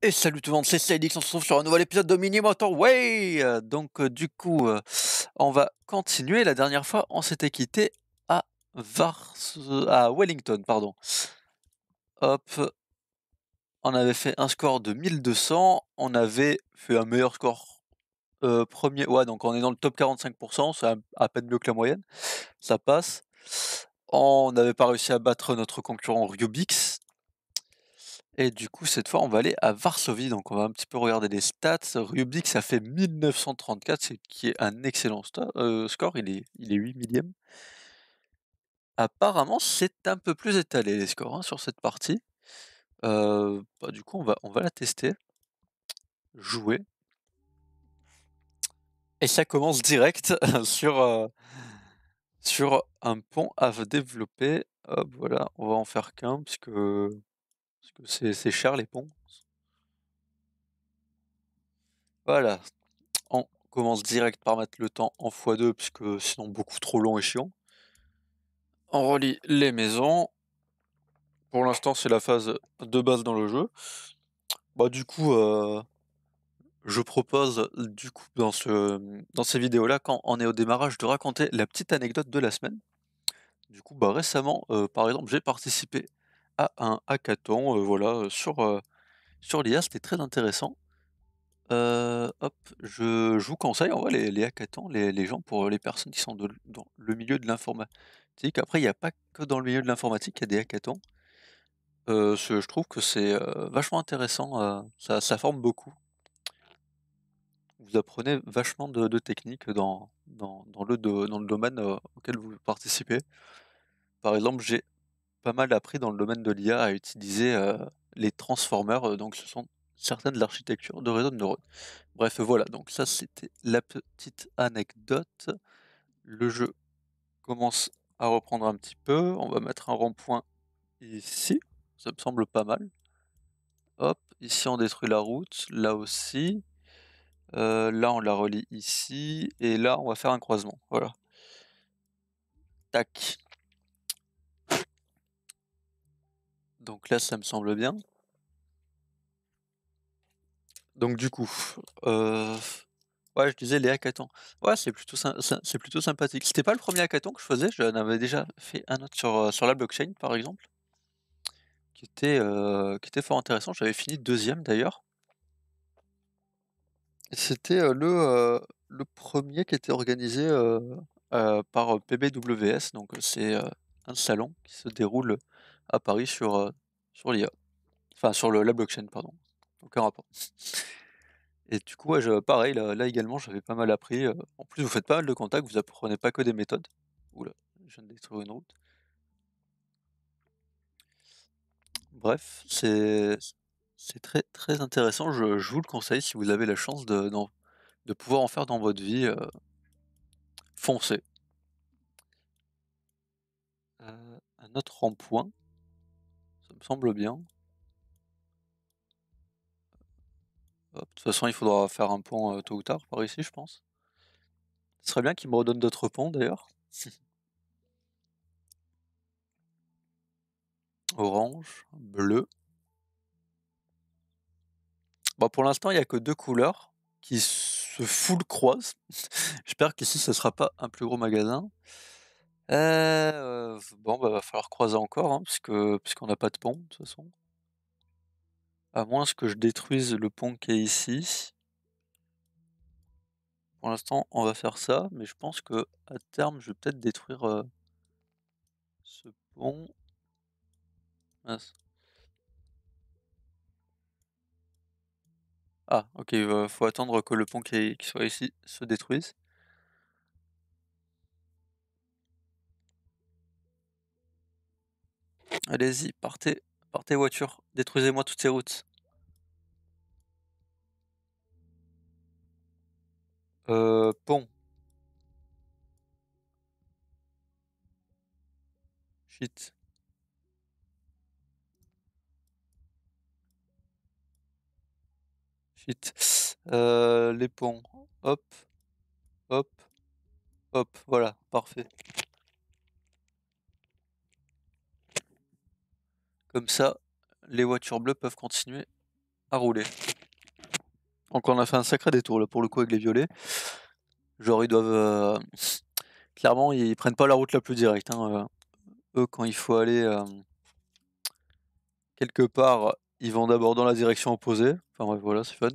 Et salut tout le monde, c'est Célix, on se retrouve sur un nouvel épisode de Mini motor euh, Donc euh, du coup, euh, on va continuer. La dernière fois, on s'était quitté à, Vars... à Wellington. pardon. Hop, on avait fait un score de 1200, on avait fait un meilleur score premier. Ouais, donc on est dans le top 45%, c'est à peine mieux que la moyenne, ça passe. On n'avait pas réussi à battre notre concurrent Rubix, et du coup, cette fois, on va aller à Varsovie. Donc, on va un petit peu regarder les stats. Rubik, ça fait 1934, ce qui est un excellent euh, score. Il est, il est 8 millième. Apparemment, c'est un peu plus étalé les scores hein, sur cette partie. Euh, bah, du coup, on va, on va la tester. Jouer. Et ça commence direct sur, euh, sur un pont à développer. Hop, voilà, on va en faire qu'un, puisque... Parce que c'est, cher les ponts. Voilà. On commence direct par mettre le temps en x2, puisque sinon beaucoup trop long et chiant. On relie les maisons. Pour l'instant, c'est la phase de base dans le jeu. Bah, du coup, euh, je propose, du coup, dans, ce, dans ces vidéos-là, quand on est au démarrage, de raconter la petite anecdote de la semaine. Du coup, bah, récemment, euh, par exemple, j'ai participé à un hackathon, euh, voilà, euh, sur, euh, sur l'IA, c'était très intéressant. hop, je vous conseille en voit les hackathons, les gens pour, les personnes qui sont dans le milieu de l'informatique. Après, il n'y a pas que dans le milieu de l'informatique il y a des hackathons. je trouve que c'est, vachement intéressant, ça forme beaucoup. Vous apprenez vachement de techniques, dans dans le dans le domaine, auquel vous participez. Par exemple, j'ai mal appris dans le domaine de l'IA à utiliser les transformers, donc ce sont certaines de l'architecture de réseau de neurones. Bref, voilà, donc ça c'était la petite anecdote. Le jeu commence à reprendre un petit peu. On va mettre un rond-point ici, ça me semble pas mal. Hop, ici on détruit la route, là aussi. là on la relie ici, et là on va faire un croisement, voilà. Tac, Donc là, ça me semble bien. Donc du coup, euh, ouais, je disais les hackathons. Ouais, c'est plutôt, c'est plutôt sympathique. C'était pas le premier hackathon que je faisais, j'en avais déjà fait un autre sur, euh, sur la blockchain, par exemple, qui était, euh, qui était fort intéressant. J'avais fini deuxième d'ailleurs. C'était le, le premier qui était organisé par PBWS, donc c'est un salon qui se déroule à Paris sur, euh, sur l'IA. Enfin, sur la blockchain, pardon. Aucun rapport. Et du coup, pareil, là, également, j'avais pas mal appris. Euh, en plus, vous faites pas mal de contacts, vous apprenez pas que des méthodes. Oula, je viens de détruire une route. Bref, c'est très très intéressant. Je, vous le conseille si vous avez la chance de, de, pouvoir en faire dans votre vie. foncer. Euh, foncez. un autre rond-point semble bien. de toute façon, il faudra faire un pont euh, tôt ou tard par ici, je pense. Ce serait bien qu'il me redonne d'autres ponts d'ailleurs. Orange, bleu. Bon, pour l'instant, il n'y a que deux couleurs qui se full croisent. J'espère qu'ici, ce ne sera pas un plus gros magasin. Euh... bon, bah, va falloir croiser encore, hein, puisqu'on n'a pas de pont, de toute façon. À moins que je détruise le pont qui est ici. Pour l'instant, on va faire ça, mais je pense que à terme, je vais peut-être détruire, euh, ce pont. Ah OK, il faut attendre que le pont qui qui soit ici se détruise. Allez-y, partez, partez voiture, détruisez-moi toutes ces routes. Euh, pont. Shit. Shit. Euh, les ponts. Hop. Hop. Hop. Voilà, parfait. Comme ça, les voitures bleues peuvent continuer à rouler. Donc on a fait un sacré détour là pour le coup avec les violets. Genre ils doivent... Euh, clairement ils prennent pas la route la plus directe. Hein, euh. Eux quand il faut aller euh, quelque part, ils vont d'abord dans la direction opposée. Enfin bref voilà c'est fun.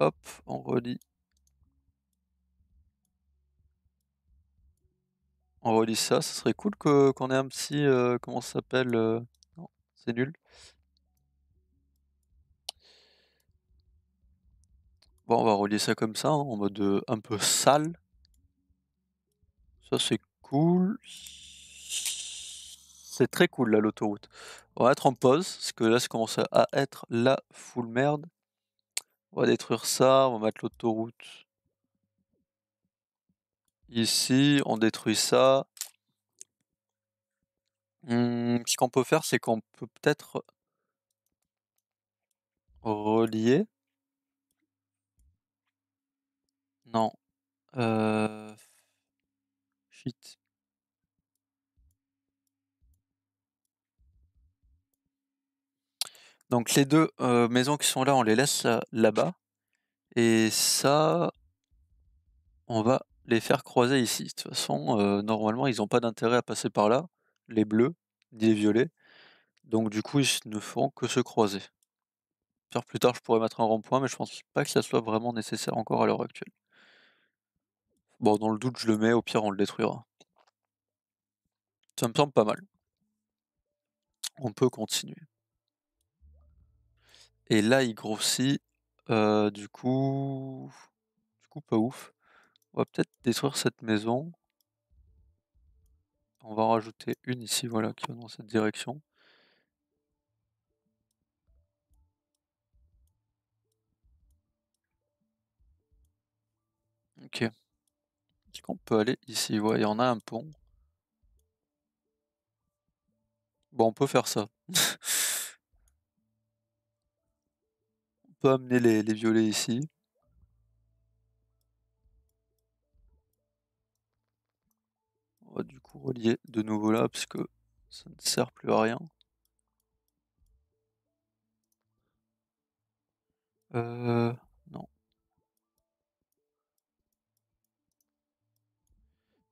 Hop, on relit On relier ça, ce serait cool qu'on ait un petit... Euh, comment ça s'appelle euh, Non, c'est nul. Bon, on va relier ça comme ça, hein, en mode euh, un peu sale. Ça, c'est cool. C'est très cool, là, l'autoroute. On va être en pause, parce que là, ça commence à être la foule merde. On va détruire ça, on va mettre l'autoroute Ici, on détruit ça. Mmh, ce qu'on peut faire, c'est qu'on peut peut-être relier. Non. Euh... Donc les deux euh, maisons qui sont là, on les laisse euh, là-bas. Et ça, on va les faire croiser ici. De toute façon, euh, normalement, ils n'ont pas d'intérêt à passer par là, les bleus, ni les violets. Donc du coup, ils ne font que se croiser. Plus tard, je pourrais mettre un rond-point, mais je pense pas que ça soit vraiment nécessaire encore à l'heure actuelle. Bon, dans le doute, je le mets, au pire, on le détruira. Ça me semble pas mal. On peut continuer. Et là, il grossit. Euh, du coup... Du coup, pas ouf. On va peut-être détruire cette maison. On va rajouter une ici, voilà, qui va dans cette direction. Ok. est qu'on peut aller ici il y en a un pont. Bon, on peut faire ça. on peut amener les violets ici. relier de nouveau là parce que ça ne sert plus à rien. Euh, non.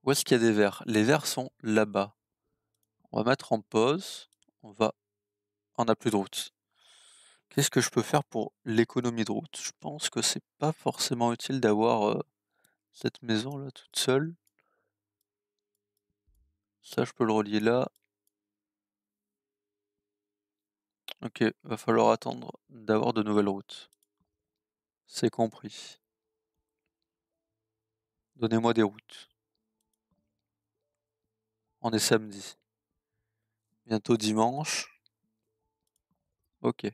Où est-ce qu'il y a des verres Les verres sont là-bas. On va mettre en pause. On va. On n'a plus de route. Qu'est-ce que je peux faire pour l'économie de route Je pense que c'est pas forcément utile d'avoir euh, cette maison là toute seule. Ça, je peux le relier là. Ok, va falloir attendre d'avoir de nouvelles routes. C'est compris. Donnez-moi des routes. On est samedi. Bientôt dimanche. Ok.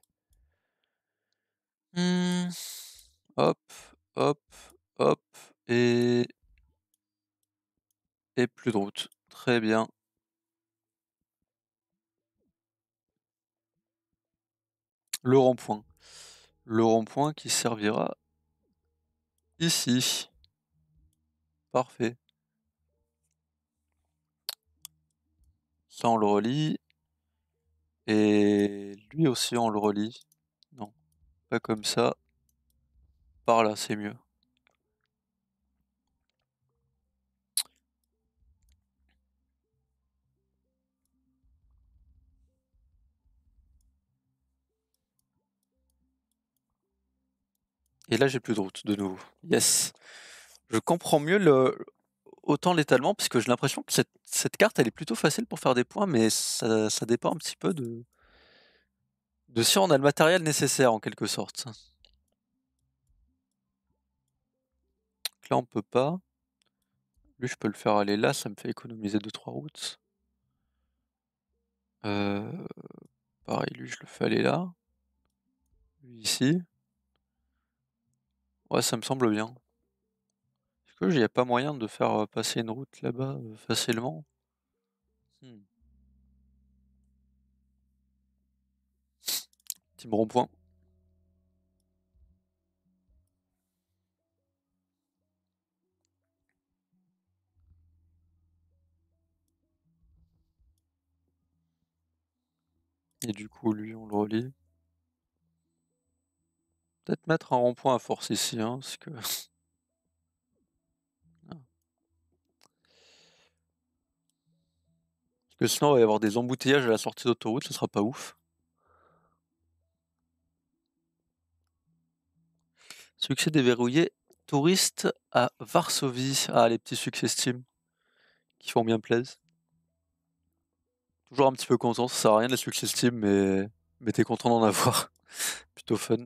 Mmh. Hop, hop, hop. Et... Et plus de routes. Très bien. Le rond-point. Le rond-point qui servira ici. Parfait. Ça, on le relie. Et lui aussi, on le relie. Non, pas comme ça. Par là, c'est mieux. Et là, j'ai plus de route de nouveau. Yes. Je comprends mieux le, autant l'étalement, puisque j'ai l'impression que cette, carte, elle est plutôt facile pour faire des points, mais ça, dépend un petit peu de, de si on a le matériel nécessaire, en quelque sorte. Donc là, on peut pas. Lui, je peux le faire aller là, ça me fait économiser 2-3 routes. Euh, pareil, lui, je le fais aller là. Lui, ici. Ouais, ça me semble bien. Est-ce que n'y a pas moyen de faire passer une route là-bas facilement? Hmm. Petit rond-point. Et du coup, lui, on le relie. Peut-être mettre un rond-point à force ici, hein, parce que... Ah. que sinon, il va y avoir des embouteillages à la sortie d'autoroute, ce sera pas ouf. Succès déverrouillé, touriste à Varsovie. Ah, les petits succès Steam, qui font bien plaisir. Toujours un petit peu content, ça sert à rien les succès Steam, mais, mais t'es content d'en avoir. Plutôt fun.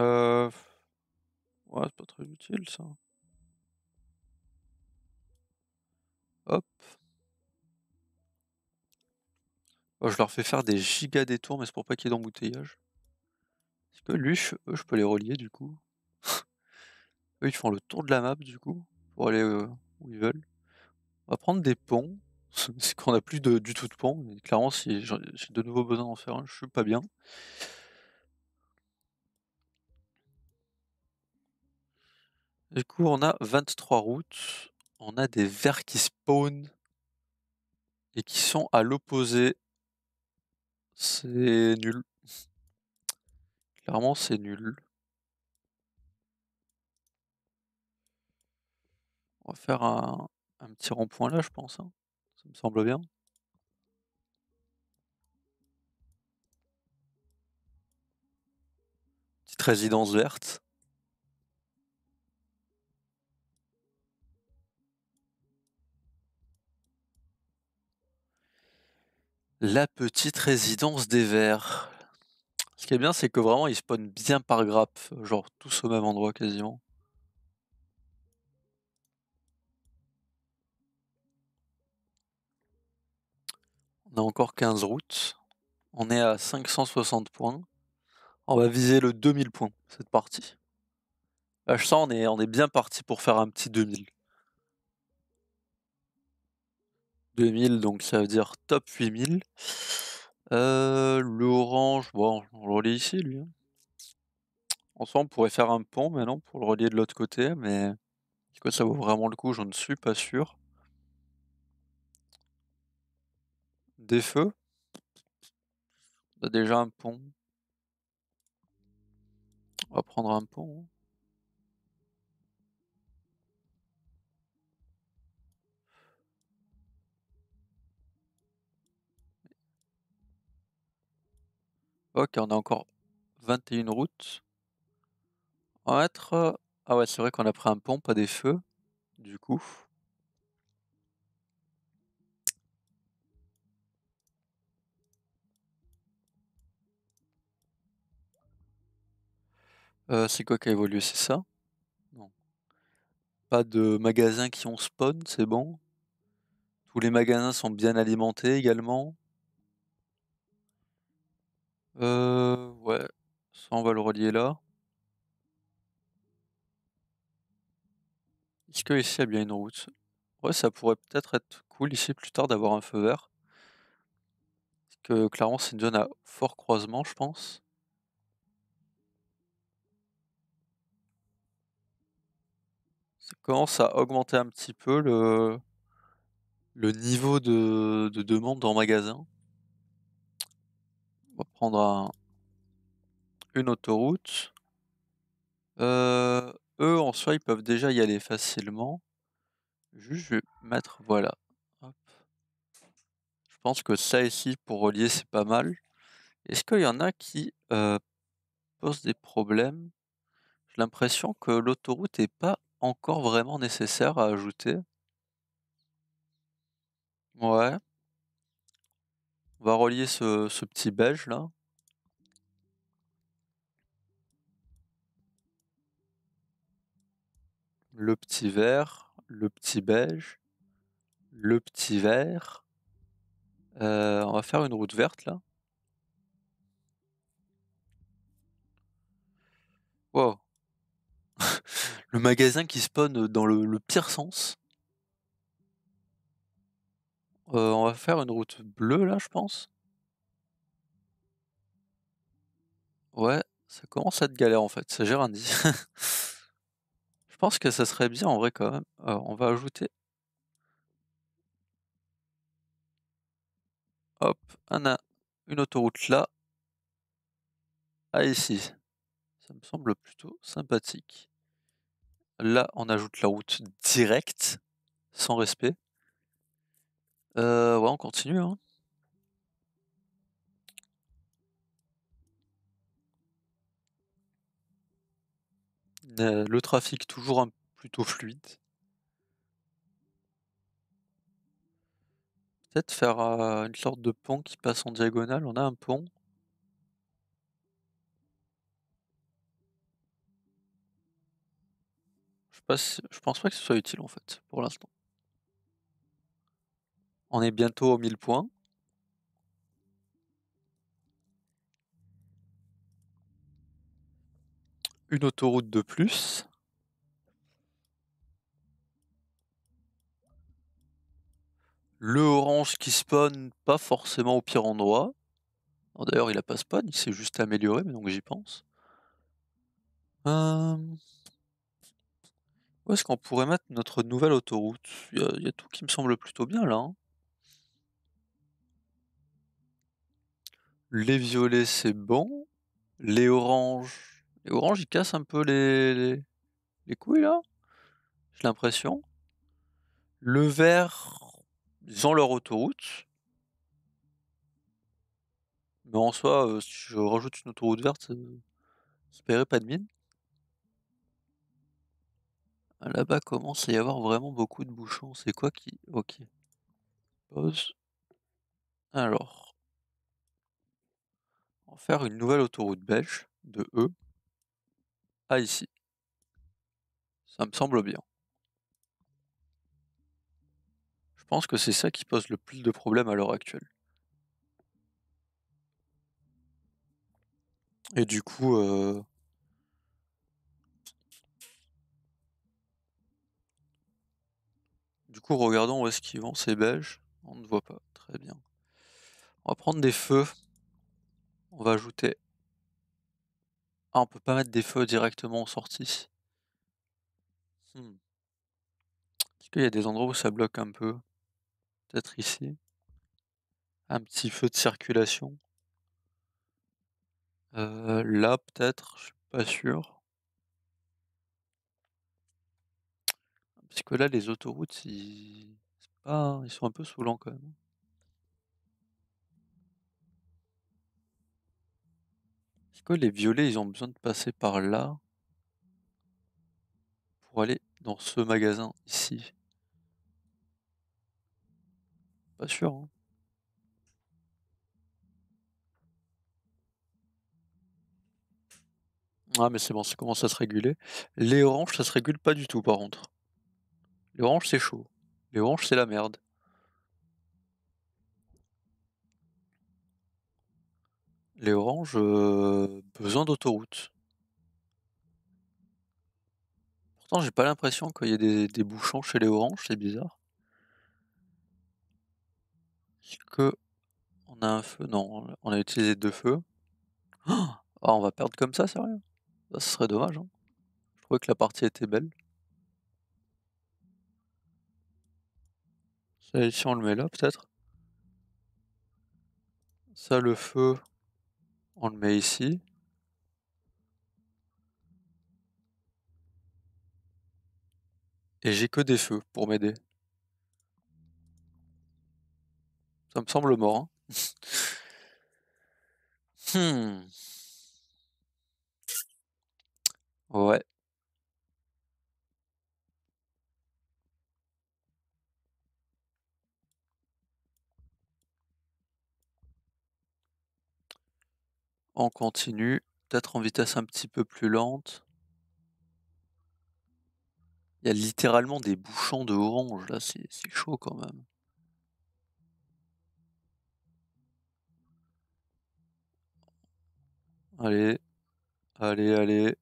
Euh... Ouais, c'est pas très utile ça. Hop. Oh, je leur fais faire des gigas détours, mais c'est pour pas qu'il y ait d'embouteillage. Parce que lui, je, peux les relier du coup. eux, ils font le tour de la map du coup, pour aller euh, où ils veulent. On va prendre des ponts. c'est qu'on a plus du tout de ponts. clairement, si j'ai de nouveau besoin d'en faire un, je suis pas bien. Du coup, on a 23 routes. On a des verts qui spawn et qui sont à l'opposé. C'est nul. Clairement, c'est nul. On va faire un, petit rond-point là, je pense. Hein. Ça me semble bien. Petite résidence verte. La petite résidence des vers. Ce qui est bien, c'est que vraiment, ils spawnent bien par grappe. Genre, tous au même endroit, quasiment. On a encore 15 routes. On est à 560 points. On va viser le 2000 points, cette partie. Là, bah, je sens, on est, on est bien parti pour faire un petit 2000. 2000, donc ça veut dire top 8000. Euh, l'orange, bon, on le relie ici, lui. soi hein. on pourrait faire un pont maintenant pour le relier de l'autre côté, mais que ça vaut vraiment le coup, je ne suis pas sûr. Des feux On a déjà un pont. On va prendre un pont. Hein. Ok, on a encore 21 routes. On va être... Euh, ah ouais, c'est vrai qu'on a pris un pont, pas des feux, du coup. Euh, c'est quoi qui a évolué, c'est ça Pas de magasins qui ont spawn, c'est bon. Tous les magasins sont bien alimentés également. Euh, ouais, ça on va le relier là. Est-ce que ici il y a bien une route Ouais, ça pourrait peut-être être cool ici plus tard d'avoir un feu vert. Parce que clairement c'est une zone à fort croisement je pense. Ça commence à augmenter un petit peu le, le niveau de, de demande le magasin. On va prendre une autoroute. Euh, eux, en soi, ils peuvent déjà y aller facilement. Juste, je vais mettre, voilà. Je pense que ça ici, pour relier, c'est pas mal. Est-ce qu'il y en a qui euh, posent des problèmes J'ai l'impression que l'autoroute n'est pas encore vraiment nécessaire à ajouter. Ouais. On va relier ce, petit beige là. Le petit vert, le petit beige, le petit vert. Euh, on va faire une route verte là. Wow. le magasin qui spawn dans le pire sens. Euh, on va faire une route bleue là, je pense. Ouais, ça commence à être galère en fait, Ça gère un dit je pense que ça serait bien en vrai quand même. on va ajouter. Hop, on a une autoroute là. Ah ici. Ça me semble plutôt sympathique. Là, on ajoute la route directe, sans respect. Euh, ouais, on continue. Hein. le trafic toujours un, plutôt fluide. Peut-être faire euh, une sorte de pont qui passe en diagonale. On a un pont. Je, je pense pas que ce soit utile en fait, pour l'instant. On est bientôt aux 1000 points. Une autoroute de plus. Le orange qui spawn pas forcément au pire endroit. D'ailleurs, il a pas spawn, il s'est juste amélioré, mais donc j'y pense. Euh, où est-ce qu'on pourrait mettre notre nouvelle autoroute Il y, a tout qui me semble plutôt bien là. Hein. Les violets, c'est bon. Les oranges. Les oranges, ils cassent un peu les, les, couilles, là. J'ai l'impression. Le vert, ils ont leur autoroute. Mais en soi, euh, si je rajoute une autoroute verte, ne pas de mine. Ah, là-bas commence à y avoir vraiment beaucoup de bouchons. C'est quoi qui... Ok. Pause. Alors faire une nouvelle autoroute belge, de E à ici. Ça me semble bien. Je pense que c'est ça qui pose le plus de problèmes à l'heure actuelle. Et du coup, euh du coup, regardons où est-ce qu'ils vont ces Belges. On ne voit pas très bien. On va prendre des feux on va ajouter... Ah, on peut pas mettre des feux directement en sortie. Hmm. Est-ce qu'il y a des endroits où ça bloque un peu Peut-être ici. Un petit feu de circulation. Euh, là, peut-être, je suis pas sûr. Parce que là, les autoroutes, ils, ils sont un peu saoulants quand même. les violets, ils ont besoin de passer par là pour aller dans ce magasin ici Pas sûr. Hein. Ah mais c'est bon, ça commence à se réguler. Les oranges, ça se régule pas du tout par contre. Les oranges, c'est chaud. Les oranges, c'est la merde. les oranges, besoin d'autoroute. Pourtant, j'ai pas l'impression qu'il y ait des, bouchons chez les oranges. c'est bizarre. Est-ce que on a un feu Non, on a utilisé deux feux. Oh! Ah, on va perdre comme ça, sérieux Ça serait dommage. Hein. Je trouvais que la partie était belle. ici on le met là, peut-être. Ça, le feu, on le met ici. Et j'ai que des feux pour m'aider. Ça me semble mort. Hein. Hmm. Ouais. On continue, peut-être en vitesse un petit peu plus lente. Il y a littéralement des bouchons de orange là, c'est chaud quand même. Allez, allez, allez.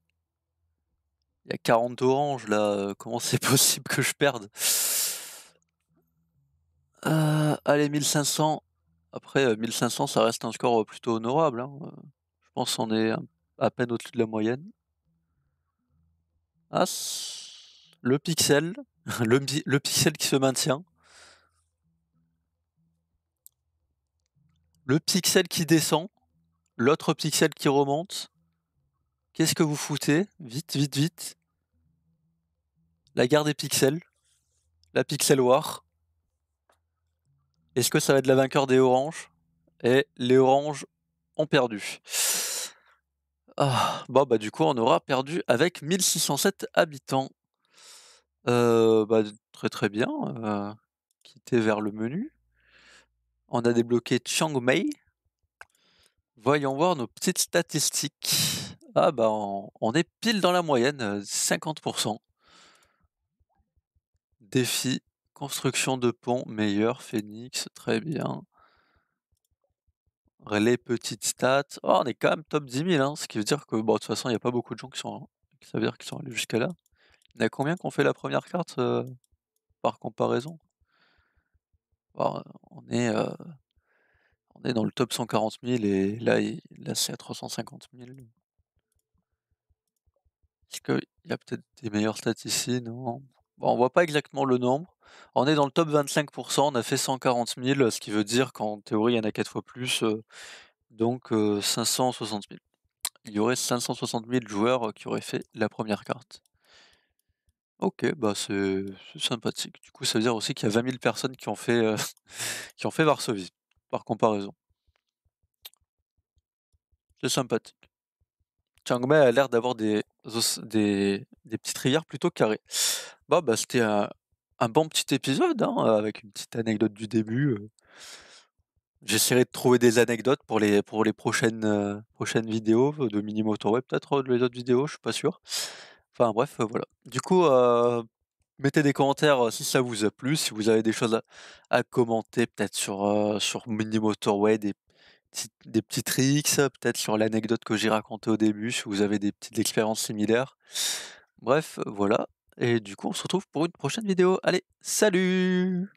Il y a 40 oranges là, euh, comment c'est possible que je perde euh, Allez, 1500. Après, 1500, euh, ça reste un score plutôt honorable. Hein, pense qu'on est à peine au-dessus de la moyenne. Ah, le pixel, le, pixel qui se maintient. Le pixel qui descend, l'autre pixel qui remonte. Qu'est-ce que vous foutez Vite, vite, vite. La guerre des pixels, la pixel war. Est-ce que ça va être la vainqueur des oranges Et les oranges ont perdu. Ah, bon, bah, du coup, on aura perdu avec 1607 habitants. Euh, bah, très très bien. Euh, quitter vers le menu. On a débloqué Chiang Mai. Voyons voir nos petites statistiques. Ah bah on, on est pile dans la moyenne, 50%. Euh, Défi, construction de pont meilleur, Phoenix, très bien les petites stats, oh, on est quand même top 10 000, hein, ce qui veut dire que bon, de toute façon, il n'y a pas beaucoup de gens qui sont, sont allés jusqu'à là. Il y en a combien qu'on fait la première carte euh, par comparaison on, est, euh, on est dans le top 140 000 et là, là c'est à 350 000. Est-ce qu'il y a peut-être des meilleures stats ici Non Bon, on voit pas exactement le nombre. On est dans le top 25%, on a fait 140 000, ce qui veut dire qu'en théorie, il y en a 4 fois plus, donc 560 000. Il y aurait 560 000 joueurs qui auraient fait la première carte. Ok, bah c'est sympathique. Du coup, ça veut dire aussi qu'il y a 20 000 personnes qui ont fait, qui ont fait Varsovie, par comparaison. C'est sympathique. Changmei a l'air d'avoir des, des, des petites rivières plutôt carrées bah, c'était un, un bon petit épisode, hein, euh, avec une petite anecdote du début. Euh. J'essaierai de trouver des anecdotes pour les, pour les prochaines, euh, prochaines vidéos de Mini Motorway, peut-être les autres vidéos, je suis pas sûr. Enfin bref, voilà. Du coup, mettez des commentaires si ça vous a plu, si vous avez des choses à, commenter, peut-être sur, sur Mini Motorway, des, des petits tricks, peut-être sur l'anecdote que j'ai racontée au début, si vous avez des petites expériences similaires. Bref, voilà. Et du coup, on se retrouve pour une prochaine vidéo. Allez, salut